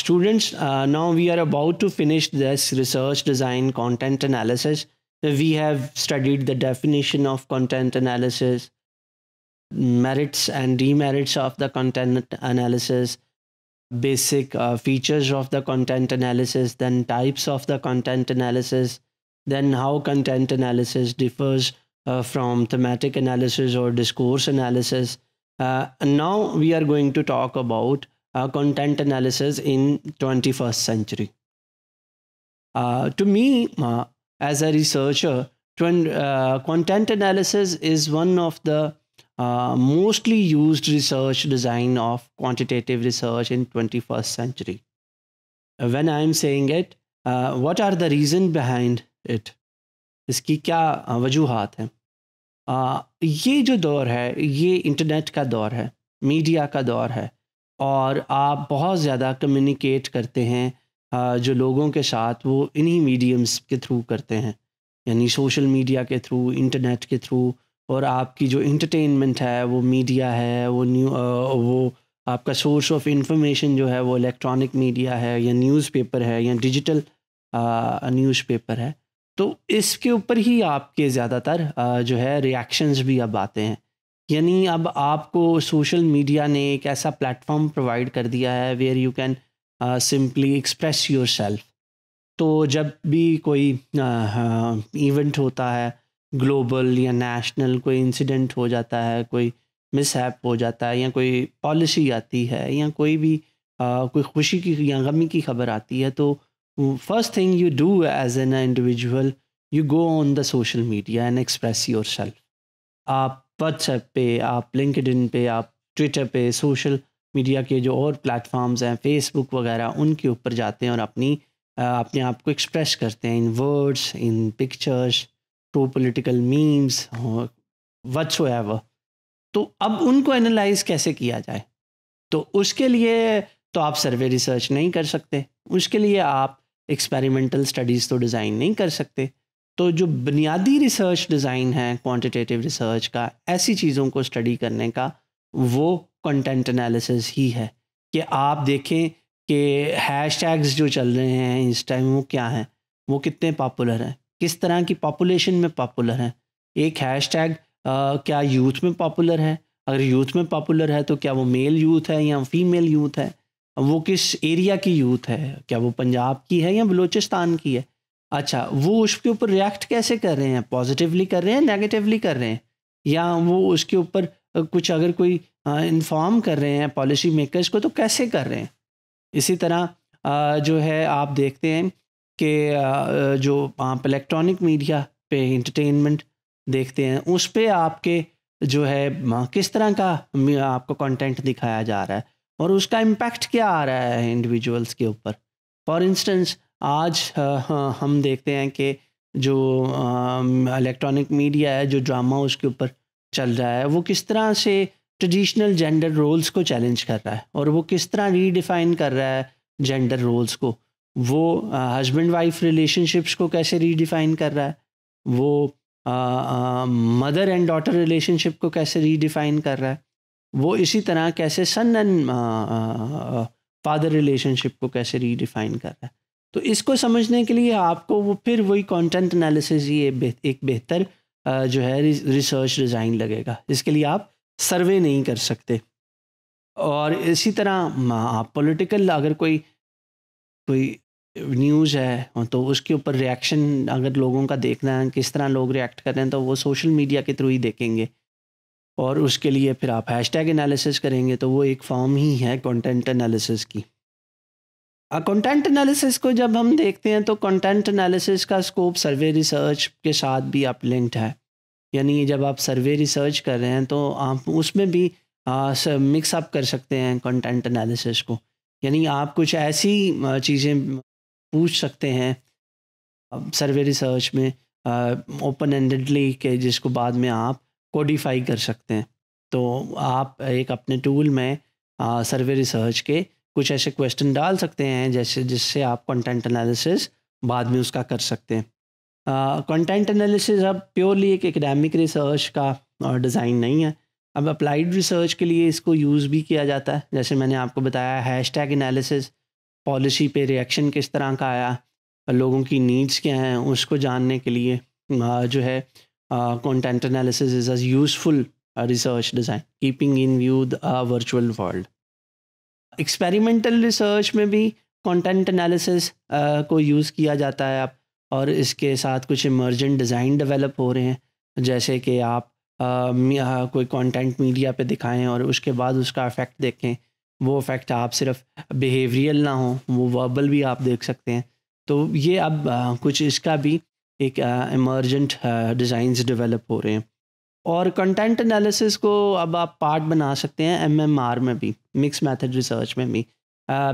Students, uh, now we are about to finish this research design content analysis. We have studied the definition of content analysis, merits and demerits of the content analysis, basic uh, features of the content analysis, then types of the content analysis, then how content analysis differs uh, from thematic analysis or discourse analysis. Uh, and now we are going to talk about uh, content analysis in 21st century. Uh, to me, uh, as a researcher, uh, content analysis is one of the uh, mostly used research design of quantitative research in 21st century. When I'm saying it, uh, what are the reason behind it? इसकी क्या वजूहत हैं ये जो दौर है ये internet का दौर है मीडिया का दौर है और आप बहुत ज़्यादा कम्युनिकेट करते हैं जो लोगों के साथ वो इन्हीं मीडियम्स के थ्रू करते हैं यानी सोशल मीडिया के थ्रू इंटरनेट के थ्रू और आपकी जो इंटरटेनमेंट है वो मीडिया है वो न्यू वो आपका सोर्स ऑफ इंफॉर्मेशन जो है वो इलेक्ट्रॉनिक मीडिया है या न्यूज़पेपर है या डिजिटल न्यूज़पेपर है तो इसके ऊपर ही आपके ज़्यादातर जो है रिएक्शंस भी अब आते हैं यानी अब आपको सोशल मीडिया ने एक ऐसा प्लेटफॉर्म प्रोवाइड कर दिया है where you can simply express yourself तो जब भी कोई इवेंट uh, uh, होता है ग्लोबल या नेशनल कोई इंसिडेंट हो जाता है कोई मिसहैप हो जाता है या कोई पॉलिसी आती है या कोई भी uh, कोई खुशी की या गमी की खबर आती है तो first thing you do as an individual you go on the social media and express yourself आप व्हाट्सएप पे आप लिंकड पे आप ट्विटर पे सोशल मीडिया के जो और प्लेटफॉर्म्स हैं फेसबुक वगैरह उनके ऊपर जाते हैं और अपनी अपने आप को एक्सप्रेस करते हैं in words in pictures to political memes whatsoever तो अब उनको एनालाइज कैसे किया जाए तो उसके लिए तो आप सर्वे रिसर्च नहीं कर सकते उसके लिए आप एक्सपेरिमेंटल स्टडीज़ तो डिज़ाइन नहीं कर सकते तो जो बुनियादी रिसर्च डिज़ाइन है क्वांटिटेटिव रिसर्च का ऐसी चीज़ों को स्टडी करने का वो कंटेंट एनालिसिस ही है कि आप देखें कि हैश टैग्स जो चल रहे हैं इस टाइम वो क्या हैं वो कितने पॉपुलर हैं किस तरह की पॉपुलेशन में पॉपुलर हैं एक हैश टैग क्या यूथ में पॉपुलर है अगर यूथ में पॉपुलर है तो क्या वो मेल यूथ है या फीमेल यूथ है वो किस एरिया की यूथ है क्या वो पंजाब की है या बलूचिस्तान की है अच्छा वो उसके ऊपर रिएक्ट कैसे कर रहे हैं पॉजिटिवली कर रहे हैं नेगेटिवली कर रहे हैं या वो उसके ऊपर कुछ अगर कोई इन्फॉर्म कर रहे हैं पॉलिसी मेकर्स को तो कैसे कर रहे हैं इसी तरह आ, जो है आप देखते हैं कि जो आप इलेक्ट्रॉनिक मीडिया पे इंटरटेनमेंट देखते हैं उस पर आपके जो है किस तरह का आपको कंटेंट दिखाया जा रहा है और उसका इम्पैक्ट क्या आ रहा है इंडिविजुअल्स के ऊपर फॉर इंस्टेंस आज हाँ, हम देखते हैं कि जो इलेक्ट्रॉनिक मीडिया है जो ड्रामा उसके ऊपर चल रहा है वो किस तरह से ट्रेडिशनल जेंडर रोल्स को चैलेंज कर रहा है और वो किस तरह रीडिफाइन कर रहा है जेंडर रोल्स को वो हस्बैंड वाइफ रिलेशनशिप्स को कैसे रीडिफाइन कर रहा है वो मदर एंड डॉटर रिलेशनशिप को कैसे रीडिफाइन कर रहा है वो इसी तरह कैसे सन एंड फादर रिलेशनशिप को कैसे रीडिफाइन कर रहा है तो इसको समझने के लिए आपको वो फिर वही कंटेंट एनालिसिस ये एक बेहतर जो है रिसर्च डिज़ाइन लगेगा इसके लिए आप सर्वे नहीं कर सकते और इसी तरह आप पॉलिटिकल अगर कोई कोई न्यूज़ है हाँ, तो उसके ऊपर रिएक्शन अगर लोगों का देखना है किस तरह लोग रिएक्ट कर रहे हैं तो वो सोशल मीडिया के थ्रू ही देखेंगे और उसके लिए फिर आप हैशटैग एनालिसिस करेंगे तो वो एक फॉर्म ही है कंटेंट एनालिसिस की कंटेंट एनालिसिस को जब हम देखते हैं तो कंटेंट एनालिसिस का स्कोप सर्वे रिसर्च के साथ भी अपलिंक्ड है यानी जब आप सर्वे रिसर्च कर रहे हैं तो आप उसमें भी मिक्सअप कर सकते हैं कंटेंट एनालिसिस को यानी आप कुछ ऐसी चीज़ें पूछ सकते हैं सर्वे रिसर्च में ओपन एंडेडली के जिसको बाद में आप कोडिफाई कर सकते हैं तो आप एक अपने टूल में सर्वे रिसर्च के कुछ ऐसे क्वेश्चन डाल सकते हैं जैसे जिससे आप कंटेंट एनालिसिस बाद में उसका कर सकते हैं कंटेंट एनालिसिस अब प्योरली एक एकेडमिक रिसर्च का डिज़ाइन नहीं है अब अप्लाइड रिसर्च के लिए इसको यूज़ भी किया जाता है जैसे मैंने आपको बताया हैश टैग एनालिसिस पॉलिसी पे रिएक्शन किस तरह का आया लोगों की नीड्स क्या हैं उसको जानने के लिए जो है content analysis is a useful research design keeping in view the virtual world experimental research में भी कंटेंट एनालिसिस uh, को यूज़ किया जाता है आप और इसके साथ कुछ इमर्जेंट डिज़ाइन डेवलप हो रहे हैं जैसे कि आप आ, uh, uh, कोई कंटेंट मीडिया पे दिखाएं और उसके बाद उसका इफ़ेक्ट देखें वो इफ़ेक्ट आप सिर्फ बिहेवियल ना हो वो वर्बल भी आप देख सकते हैं तो ये अब आ, कुछ इसका भी एक इमर्जेंट डिज़ाइंस डेवलप हो रहे हैं और कंटेंट एनालिसिस को अब आप पार्ट बना सकते हैं एमएमआर में भी मिक्स मेथड रिसर्च में भी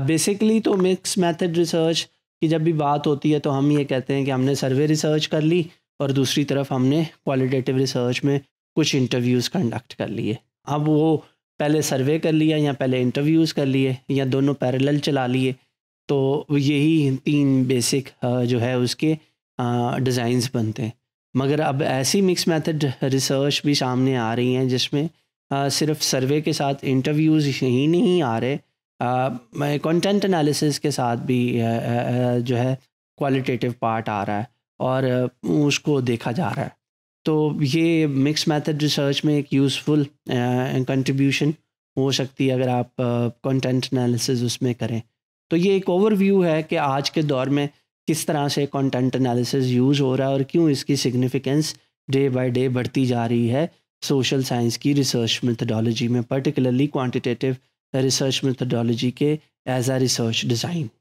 बेसिकली uh, तो मिक्स मेथड रिसर्च की जब भी बात होती है तो हम ये कहते हैं कि हमने सर्वे रिसर्च कर ली और दूसरी तरफ हमने क्वालिटेटिव रिसर्च में कुछ इंटरव्यूज़ कंडक्ट कर लिए अब वो पहले सर्वे कर लिया या पहले इंटरव्यूज़ कर लिए या दोनों पैरेलल चला लिए तो यही तीन बेसिक uh, जो है उसके डिज़ाइंस uh, बनते हैं मगर अब ऐसी मिक्स मेथड रिसर्च भी सामने आ रही हैं जिसमें सिर्फ सर्वे के साथ इंटरव्यूज़ ही नहीं आ रहे कंटेंट एनालिसिस के साथ भी आ, आ, जो है क्वालिटेटिव पार्ट आ रहा है और उसको देखा जा रहा है तो ये मिक्स मेथड रिसर्च में एक यूज़फुल कंट्रीब्यूशन हो सकती है अगर आप कंटेंट एनालिसिस उसमें करें तो ये एक ओवरव्यू है कि आज के दौर में किस तरह से कंटेंट एनालिसिस यूज़ हो रहा है और क्यों इसकी सिग्निफिकेंस डे बाय डे बढ़ती जा रही है सोशल साइंस की रिसर्च मेथडोलॉजी में पर्टिकुलरली क्वांटिटेटिव रिसर्च मेथडोलॉजी के एज आ रिसर्च डिज़ाइन